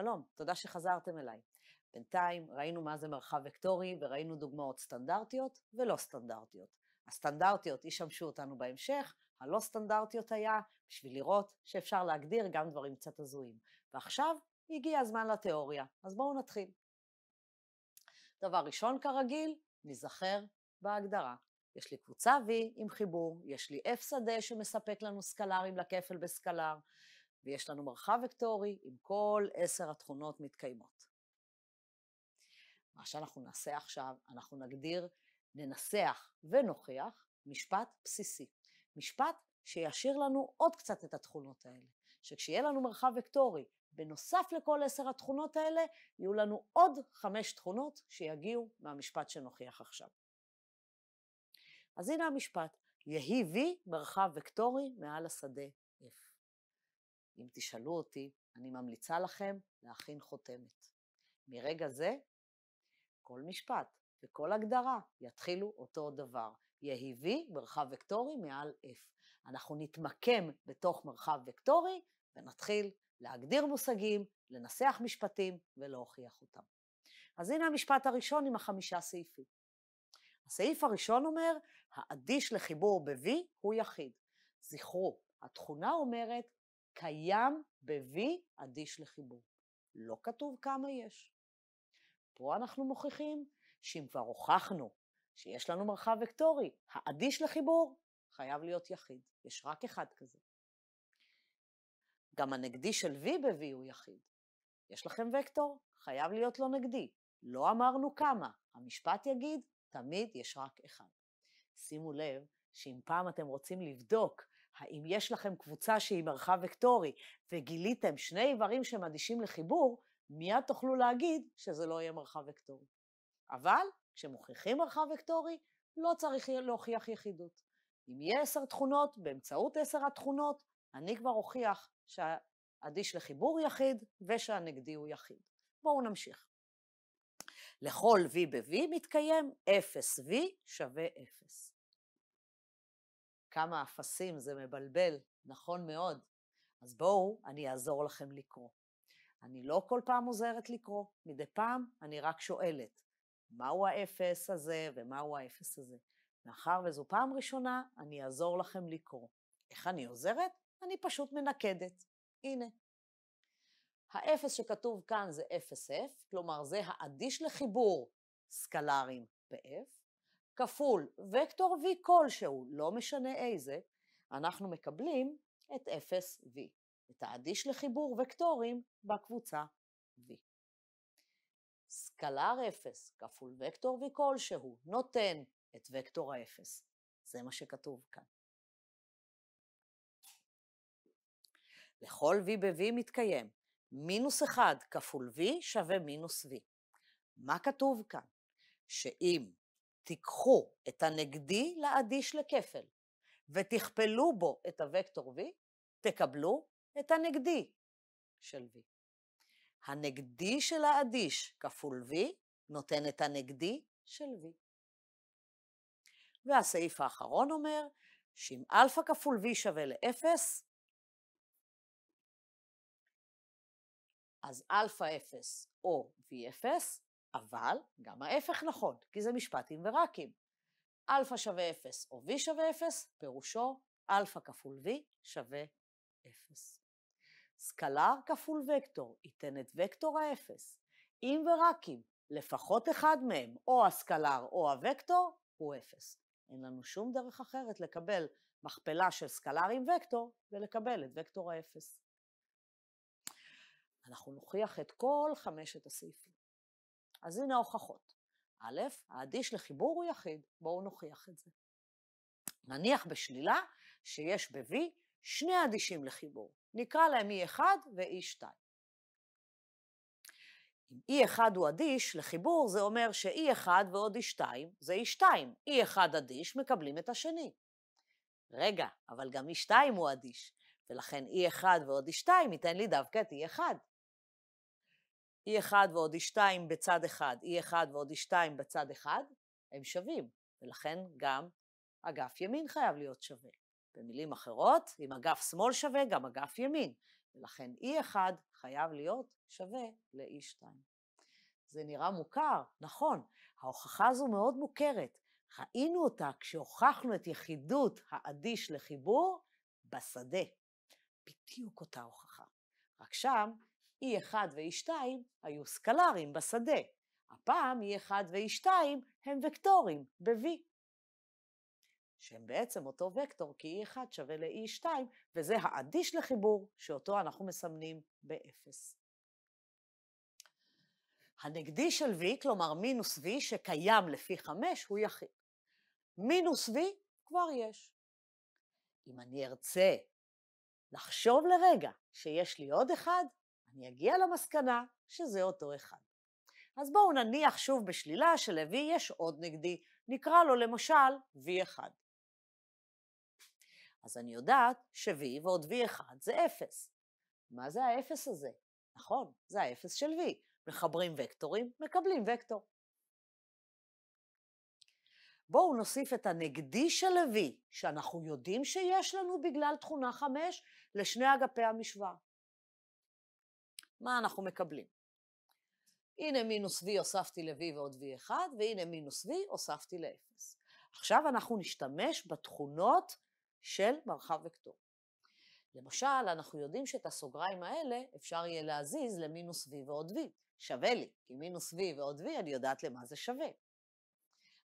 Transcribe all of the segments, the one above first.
שלום, תודה שחזרתם אליי. בינתיים ראינו מה זה מרחב וקטורי וראינו דוגמאות סטנדרטיות ולא סטנדרטיות. הסטנדרטיות ישמשו אותנו בהמשך, הלא סטנדרטיות היה בשביל לראות שאפשר להגדיר גם דברים קצת הזויים. ועכשיו הגיע הזמן לתיאוריה, אז בואו נתחיל. דבר ראשון כרגיל, ניזכר בהגדרה. יש לי קבוצה V עם חיבור, יש לי F שדה שמספק לנו סקלרים לכפל בסקלר, ויש לנו מרחב וקטורי עם כל עשר התכונות מתקיימות. מה שאנחנו נעשה עכשיו, אנחנו נגדיר, ננסח ונוכיח משפט בסיסי. משפט שישאיר לנו עוד קצת את התכונות האלה, שכשיהיה לנו מרחב וקטורי, בנוסף לכל עשר התכונות האלה, יהיו לנו עוד חמש תכונות שיגיעו מהמשפט שנוכיח עכשיו. אז הנה המשפט, יהי וי מרחב וקטורי מעל השדה אם תשאלו אותי, אני ממליצה לכם להכין חותמת. מרגע זה, כל משפט וכל הגדרה יתחילו אותו דבר. יהי v מרחב וקטורי מעל f. אנחנו נתמקם בתוך מרחב וקטורי ונתחיל להגדיר מושגים, לנסח משפטים ולהוכיח אותם. אז הנה המשפט הראשון עם החמישה סעיפים. הסעיף הראשון אומר, האדיש לחיבור ב-V הוא יחיד. זכרו, התכונה אומרת קיים ב-V אדיש לחיבור. לא כתוב כמה יש. פה אנחנו מוכיחים שאם כבר הוכחנו שיש לנו מרחב וקטורי, האדיש לחיבור חייב להיות יחיד, יש רק אחד כזה. גם הנגדי של V ב-V הוא יחיד. יש לכם וקטור, חייב להיות לו נגדי. לא אמרנו כמה, המשפט יגיד, תמיד יש רק אחד. שימו לב שאם פעם אתם רוצים לבדוק האם יש לכם קבוצה שהיא מרחב וקטורי וגיליתם שני איברים שמדישים לחיבור, מיד תוכלו להגיד שזה לא יהיה מרחב וקטורי. אבל כשמוכיחים מרחב וקטורי, לא צריך להוכיח יחידות. אם יהיה עשר תכונות, באמצעות עשר התכונות, אני כבר אוכיח שהאדיש לחיבור יחיד ושהנגדי הוא יחיד. בואו נמשיך. לכל V ב-V מתקיים 0V שווה 0. כמה אפסים, זה מבלבל, נכון מאוד. אז בואו, אני אעזור לכם לקרוא. אני לא כל פעם עוזרת לקרוא, מדי פעם אני רק שואלת, מהו האפס הזה ומהו האפס הזה. מאחר וזו פעם ראשונה, אני אעזור לכם לקרוא. איך אני עוזרת? אני פשוט מנקדת. הנה. האפס שכתוב כאן זה 0F, כלומר זה האדיש לחיבור סקלרים ב-F, כפול וקטור V כלשהו, לא משנה איזה, אנחנו מקבלים את 0V, את האדיש לחיבור וקטורים בקבוצה V. סקלר 0 כפול וקטור V כלשהו נותן את וקטור ה-0. זה מה שכתוב כאן. לכל V ב-V מתקיים מינוס 1 כפול V שווה מינוס V. מה כתוב כאן? שאם תיקחו את הנגדי לאדיש לכפל, ותכפלו בו את הוקטור V, תקבלו את הנגדי של V. הנגדי של האדיש כפול V נותן את הנגדי של V. והסעיף האחרון אומר שאם אלפא כפול V שווה לאפס, אז אלפא 0 או V0 אבל גם ההפך נכון, כי זה משפטים ורקים. אלפא שווה 0 או v שווה 0, פירושו אלפא כפול v שווה 0. סקלר כפול וקטור ייתן את וקטור האפס. אם ורק אם לפחות אחד מהם, או הסקלר או הוקטור, הוא אפס. אין לנו שום דרך אחרת לקבל מכפלה של סקלר עם וקטור ולקבל את וקטור האפס. אנחנו נוכיח את כל חמשת הסעיפים. אז הנה ההוכחות. א', האדיש לחיבור הוא יחיד, בואו נוכיח את זה. נניח בשלילה שיש ב-V שני אדישים לחיבור, נקרא להם E1 ו-E2. אם E1 הוא אדיש לחיבור, זה אומר ש-E1 ועוד E2 זה E2. E1 אדיש, מקבלים את השני. רגע, אבל גם E2 הוא אדיש, ולכן E1 ועוד E2 ייתן לי דווקא את E1. E1 ועוד E2 בצד אחד, E1 ועוד E2 בצד אחד, הם שווים, ולכן גם אגף ימין חייב להיות שווה. במילים אחרות, אם אגף שמאל שווה, גם אגף ימין, ולכן E1 חייב להיות שווה ל-E2. זה נראה מוכר, נכון, ההוכחה הזו מאוד מוכרת. ראינו אותה כשהוכחנו את יחידות האדיש לחיבור בשדה. בדיוק אותה הוכחה. רק שם E1 ו-E2 היו סקלרים בשדה. הפעם E1 ו-E2 הם וקטורים ב-V. שהם בעצם אותו וקטור, כי E1 שווה ל-E2, וזה האדיש לחיבור, שאותו אנחנו מסמנים ב-0. הנגדי של V, כלומר מינוס V, שקיים לפי 5, הוא יחיד. מינוס V כבר יש. אם אני ארצה לחשוב לרגע שיש לי עוד אחד, אני אגיע למסקנה שזה אותו אחד. אז בואו נניח שוב בשלילה שלוי יש עוד נגדי, נקרא לו למשל V1. אז אני יודעת ש-V ועוד V1 זה 0. מה זה ה-0 הזה? נכון, זה ה-0 של V. מחברים וקטורים, מקבלים וקטור. בואו נוסיף את הנגדי של v שאנחנו יודעים שיש לנו בגלל תכונה 5, לשני אגפי המשוואה. מה אנחנו מקבלים. הנה מינוס v הוספתי ל-v ועוד v1, והנה מינוס v הוספתי ל-0. עכשיו אנחנו נשתמש בתכונות של מרחב וקטור. למשל, אנחנו יודעים שאת הסוגריים האלה אפשר יהיה להזיז למינוס v ועוד v. שווה לי, כי מינוס v ועוד v אני יודעת למה זה שווה.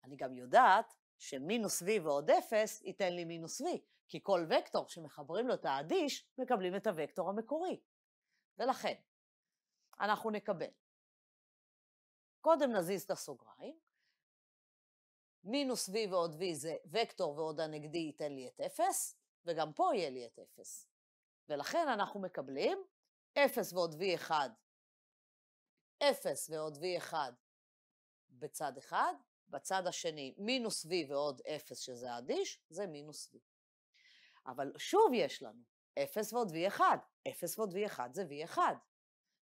אני גם יודעת שמינוס v ועוד 0 ייתן לי מינוס v, כי כל וקטור שמחברים לו את האדיש, מקבלים את הוקטור המקורי. ולכן, אנחנו נקבל. קודם נזיז את הסוגריים, מינוס v ועוד v זה וקטור ועוד הנגדי ייתן לי את 0, וגם פה יהיה לי את 0. ולכן אנחנו מקבלים 0 ועוד v1, 0 ועוד v1 בצד אחד, בצד השני מינוס v ועוד 0 שזה אדיש, זה מינוס v. אבל שוב יש לנו 0 ועוד v1, 0 ועוד v1 זה v1.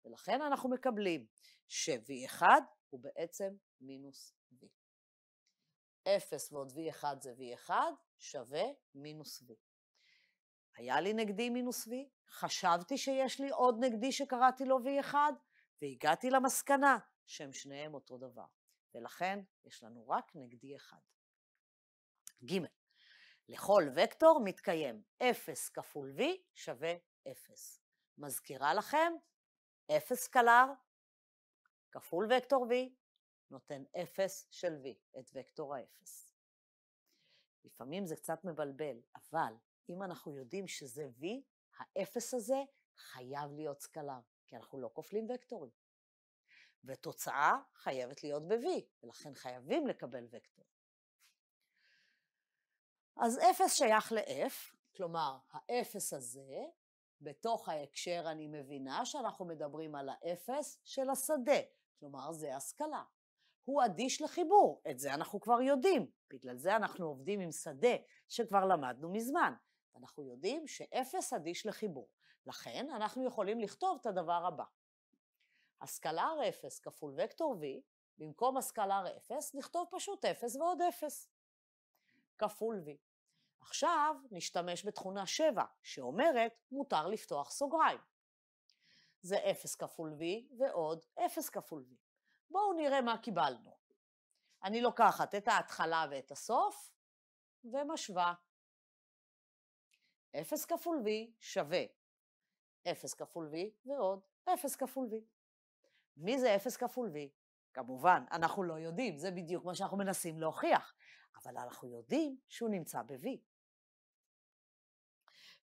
ולכן אנחנו מקבלים ש-V1 הוא בעצם מינוס V. 0 ועוד V1 זה V1 שווה מינוס V. היה לי נגדי מינוס V, חשבתי שיש לי עוד נגדי שקראתי לו V1, והגעתי למסקנה שהם שניהם אותו דבר. ולכן יש לנו רק נגדי אחד. ג. לכל וקטור מתקיים 0 כפול v שווה 0. מזכירה לכם אפס קלר כפול וקטור v נותן אפס של v, את וקטור האפס. לפעמים זה קצת מבלבל, אבל אם אנחנו יודעים שזה v, האפס הזה חייב להיות סקלר, כי אנחנו לא כופלים וקטורים. ותוצאה חייבת להיות ב-v, ולכן חייבים לקבל וקטור. אז אפס שייך ל-f, כלומר, האפס הזה בתוך ההקשר אני מבינה שאנחנו מדברים על האפס של השדה, כלומר זה השכלה. הוא אדיש לחיבור, את זה אנחנו כבר יודעים, בגלל זה אנחנו עובדים עם שדה שכבר למדנו מזמן. אנחנו יודעים שאפס אדיש לחיבור, לכן אנחנו יכולים לכתוב את הדבר הבא. הסקלר 0 כפול וקטור v, במקום הסקלר 0 נכתוב פשוט 0 ועוד 0, כפול v. עכשיו נשתמש בתכונה 7, שאומרת מותר לפתוח סוגריים. זה 0 כפול v ועוד 0 כפול v. בואו נראה מה קיבלנו. אני לוקחת את ההתחלה ואת הסוף ומשווה. 0 כפול v שווה 0 כפול v ועוד 0 כפול v. מי זה 0 כפול v? כמובן, אנחנו לא יודעים, זה בדיוק מה שאנחנו מנסים להוכיח, אבל אנחנו יודעים שהוא נמצא ב-v.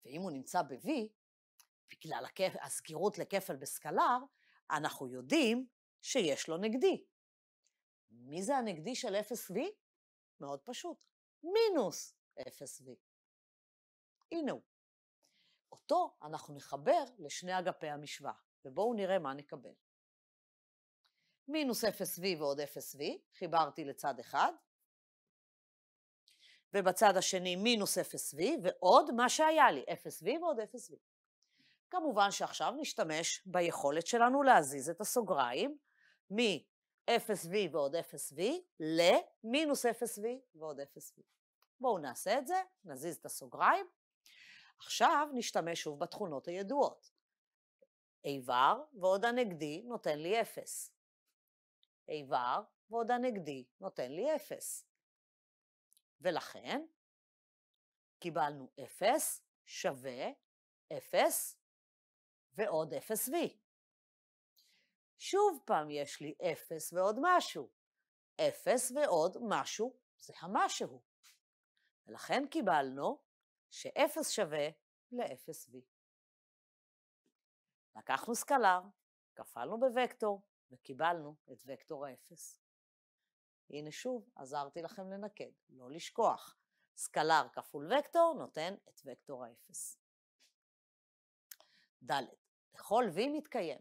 ואם הוא נמצא ב-V, בגלל הסגירות לכפל בסקלר, אנחנו יודעים שיש לו נגדי. מי זה הנגדי של 0V? מאוד פשוט, מינוס 0V. הנה הוא. אותו אנחנו נחבר לשני אגפי המשוואה, ובואו נראה מה נקבל. מינוס 0V ועוד 0V, חיברתי לצד אחד, ובצד השני מינוס 0V, ועוד מה שהיה לי, 0V ועוד 0V. כמובן שעכשיו נשתמש ביכולת שלנו להזיז את הסוגריים מ-0V ועוד 0V למינוס 0V ועוד 0V. בואו נעשה את זה, נזיז את הסוגריים. עכשיו נשתמש שוב בתכונות הידועות. איבר ועוד הנגדי נותן לי 0. איבר ועוד הנגדי נותן לי 0. ולכן קיבלנו 0 שווה 0 ועוד 0v. שוב פעם יש לי 0 ועוד משהו. 0 ועוד משהו זה המשהו. ולכן קיבלנו ש-0 שווה ל-0v. לקחנו סקלר, כפלנו בוקטור וקיבלנו את וקטור האפס. הנה שוב, עזרתי לכם לנקד, לא לשכוח. סקלר כפול וקטור נותן את וקטור האפס. ד. לכל v מתקיים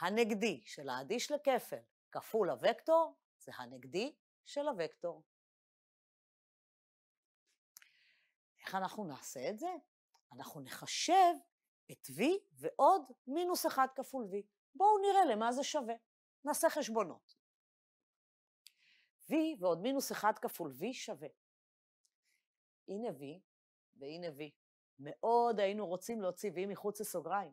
הנגדי של האדיש לכפל כפול הוקטור זה הנגדי של הוקטור. איך אנחנו נעשה את זה? אנחנו נחשב את v ועוד מינוס 1 כפול v. בואו נראה למה זה שווה. נעשה חשבונות. v ועוד מינוס 1 כפול v שווה. הנה v והנה v. מאוד היינו רוצים להוציא v מחוץ לסוגריים,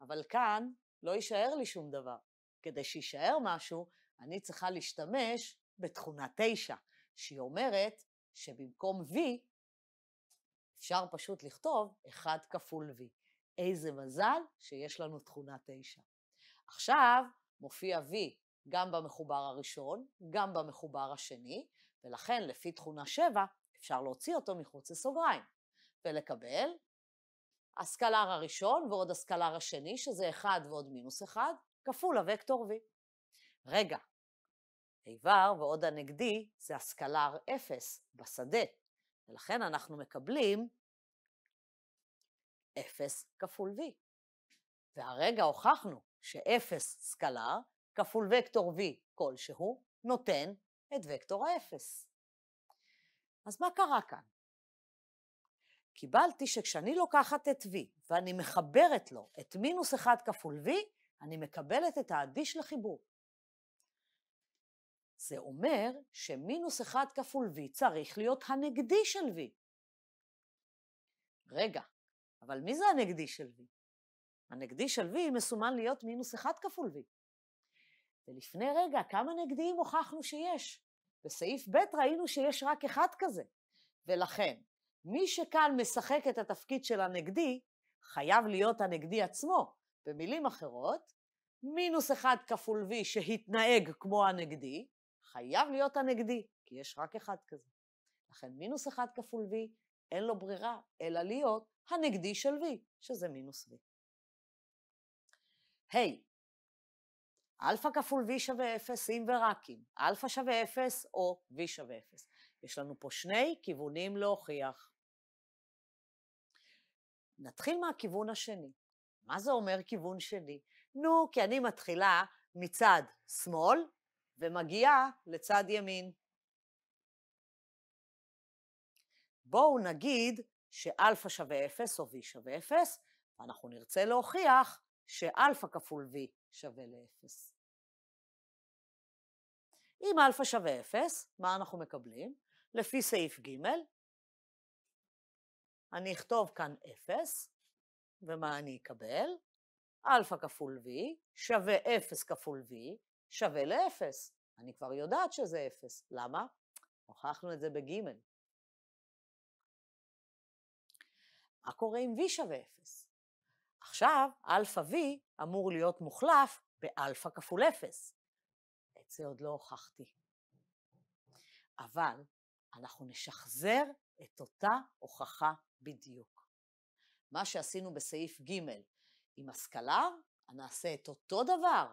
אבל כאן לא יישאר לי שום דבר. כדי שיישאר משהו, אני צריכה להשתמש בתכונה 9, שהיא אומרת שבמקום v אפשר פשוט לכתוב 1 כפול v. איזה מזל שיש לנו תכונה 9. עכשיו מופיע v גם במחובר הראשון, גם במחובר השני, ולכן לפי תכונה 7 אפשר להוציא אותו מחוץ לסוגריים, ולקבל הסקלר הראשון ועוד הסקלר השני, שזה 1 ועוד מינוס 1, כפול הוקטור V. רגע, איבר ועוד הנגדי זה הסקלר 0 בשדה, ולכן אנחנו מקבלים 0 כפול V. והרגע הוכחנו ש-0 סקלר כפול וקטור v כלשהו, נותן את וקטור האפס. אז מה קרה כאן? קיבלתי שכשאני לוקחת את v ואני מחברת לו את מינוס 1 כפול v, אני מקבלת את האדיש לחיבור. זה אומר שמינוס 1 כפול v צריך להיות הנגדי של v. רגע, אבל מי זה הנגדי של v? הנגדי של v מסומן להיות מינוס 1 כפול v. ולפני רגע, כמה נגדיים הוכחנו שיש? בסעיף ב' ראינו שיש רק אחד כזה. ולכן, מי שכאן משחק את התפקיד של הנגדי, חייב להיות הנגדי עצמו. במילים אחרות, מינוס אחד כפול v שהתנהג כמו הנגדי, חייב להיות הנגדי, כי יש רק אחד כזה. לכן מינוס אחד כפול v, אין לו ברירה, אלא להיות הנגדי של v, שזה מינוס v. היי, hey, אלפא כפול V שווה 0, אם ורק אם. אלפא שווה 0 או V שווה 0. יש לנו פה שני כיוונים להוכיח. נתחיל מהכיוון השני. מה זה אומר כיוון שני? נו, כי אני מתחילה מצד שמאל ומגיעה לצד ימין. בואו נגיד שאלפא שווה 0 או V שווה 0, ואנחנו נרצה להוכיח שאלפא כפול V שווה לאפס. אם אלפא שווה אפס, מה אנחנו מקבלים? לפי סעיף ג', אני אכתוב כאן אפס, ומה אני אקבל? אלפא כפול v שווה אפס כפול v שווה לאפס. אני כבר יודעת שזה אפס. למה? הוכחנו את זה בג'. מה קורה אם v שווה אפס? עכשיו Alpha V אמור להיות מוחלף באלפא כפול 0. את זה עוד לא הוכחתי. אבל אנחנו נשחזר את אותה הוכחה בדיוק. מה שעשינו בסעיף ג' עם הסקלר, נעשה את אותו דבר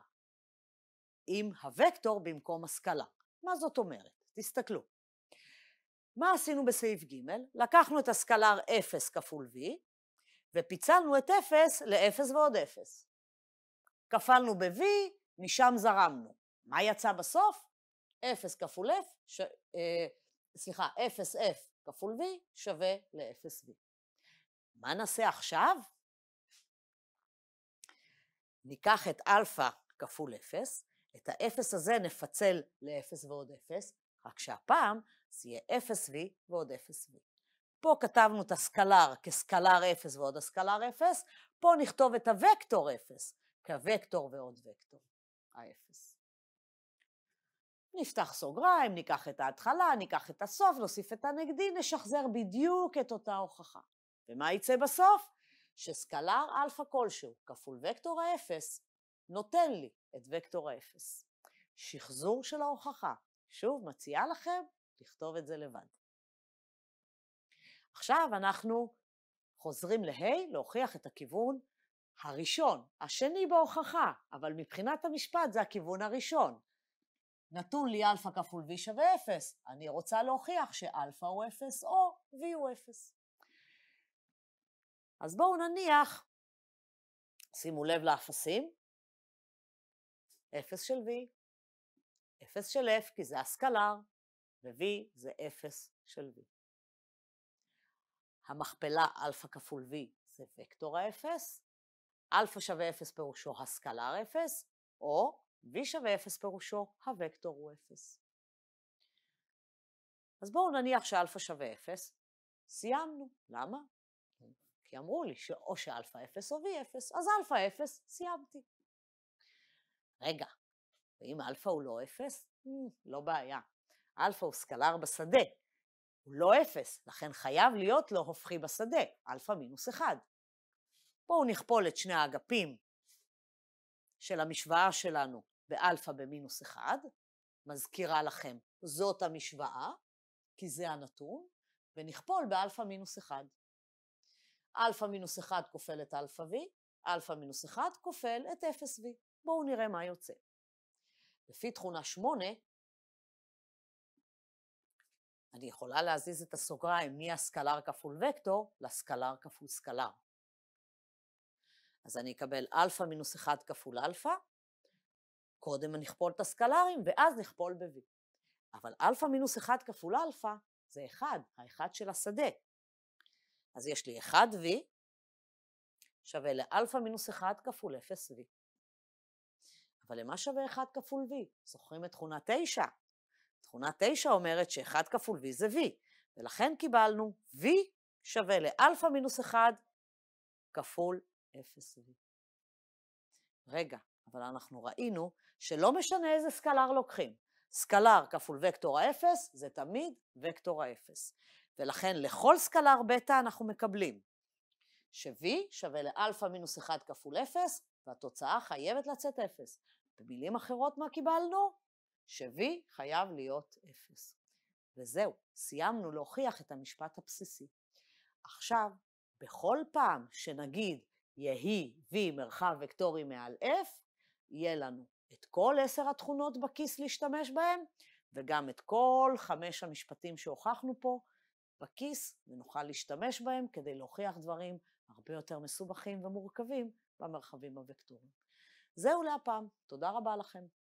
עם הוקטור במקום הסקלר. מה זאת אומרת? תסתכלו. מה עשינו בסעיף ג'? לקחנו את הסקלר 0 כפול v, ופיצלנו את 0 ל-0 ועוד 0. כפלנו ב-v, משם זרמנו. מה יצא בסוף? 0 כפול f, ש... אה, סליחה, 0f כפול v שווה ל-0v. מה נעשה עכשיו? ניקח את אלפא כפול 0, את ה-0 הזה נפצל ל-0 ועוד 0, רק שהפעם זה יהיה 0v ועוד 0v. פה כתבנו את הסקלר כסקלר 0 ועוד הסקלר 0, פה נכתוב את הוקטור 0 כוקטור ועוד וקטור, ה-0. נפתח סוגריים, ניקח את ההתחלה, ניקח את הסוף, נוסיף את הנגדי, נשחזר בדיוק את אותה הוכחה. ומה יצא בסוף? שסקלר אלפא כלשהו כפול וקטור האפס נותן לי את וקטור האפס. שחזור של ההוכחה. שוב, מציעה לכם לכתוב את זה לבד. עכשיו אנחנו חוזרים לה' להוכיח את הכיוון הראשון, השני בהוכחה, אבל מבחינת המשפט זה הכיוון הראשון. נתון לי אלפא כפול v שווה 0, אני רוצה להוכיח שאלפא הוא 0 או v הוא 0. אז בואו נניח, שימו לב לאפסים, 0 של v, 0 של f כי זה הסקלר, ו-v זה 0 של v. המכפלה אלפא כפול v זה וקטור האפס, אלפא שווה אפס פירושו הסקלר אפס, או v שווה אפס פירושו הוקטור הוא אפס. אז בואו נניח שאלפא שווה אפס, סיימנו. למה? כי אמרו לי שאו שאלפא אפס או v אפס, אז אלפא אפס, סיימתי. רגע, ואם אלפא הוא לא אפס? לא בעיה. אלפא הוא סקלר בשדה, הוא לא אפס, לכן חייב להיות לו הופכי בשדה, אלפא מינוס אחד. בואו נכפול את שני האגפים של המשוואה שלנו באלפא במינוס אחד, מזכירה לכם, זאת המשוואה, כי זה הנתון, ונכפול באלפא מינוס אחד. אלפא מינוס אחד כופל את אלפא v, אלפא מינוס אחד כופל את אפס v בואו נראה מה יוצא. לפי תכונה 8, אני יכולה להזיז את הסוגריים מהסקלר כפול וקטור לסקלר כפול סקלר. אז אני אקבל אלפא מינוס אחד כפול אלפא, קודם נכפול את הסקלרים ואז נכפול ב-v. אבל אלפא מינוס אחד כפול אלפא זה אחד, האחד של השדה. אז יש לי 1v שווה לאלפא מינוס אחד כפול 0v. אבל למה שווה 1 כפול v? זוכרים את תכונה 9? תכונה 9 אומרת ש-1 כפול v זה v, ולכן קיבלנו v שווה לאלפא מינוס 1 כפול 0v. רגע, אבל אנחנו ראינו שלא משנה איזה סקלר לוקחים. סקלר כפול וקטור האפס זה תמיד וקטור האפס. ולכן לכל סקלר בטא אנחנו מקבלים ש-v שווה לאלפא מינוס 1 כפול 0, והתוצאה חייבת לצאת 0. במילים אחרות, מה קיבלנו? ש-v חייב להיות 0. וזהו, סיימנו להוכיח את המשפט הבסיסי. עכשיו, בכל פעם שנגיד יהי v מרחב וקטורי מעל f, יהיה לנו את כל עשר התכונות בכיס להשתמש בהן, וגם את כל חמש המשפטים שהוכחנו פה בכיס, ונוכל להשתמש בהם כדי להוכיח דברים הרבה יותר מסובכים ומורכבים במרחבים הוקטוריים. זהו להפעם, תודה רבה לכם.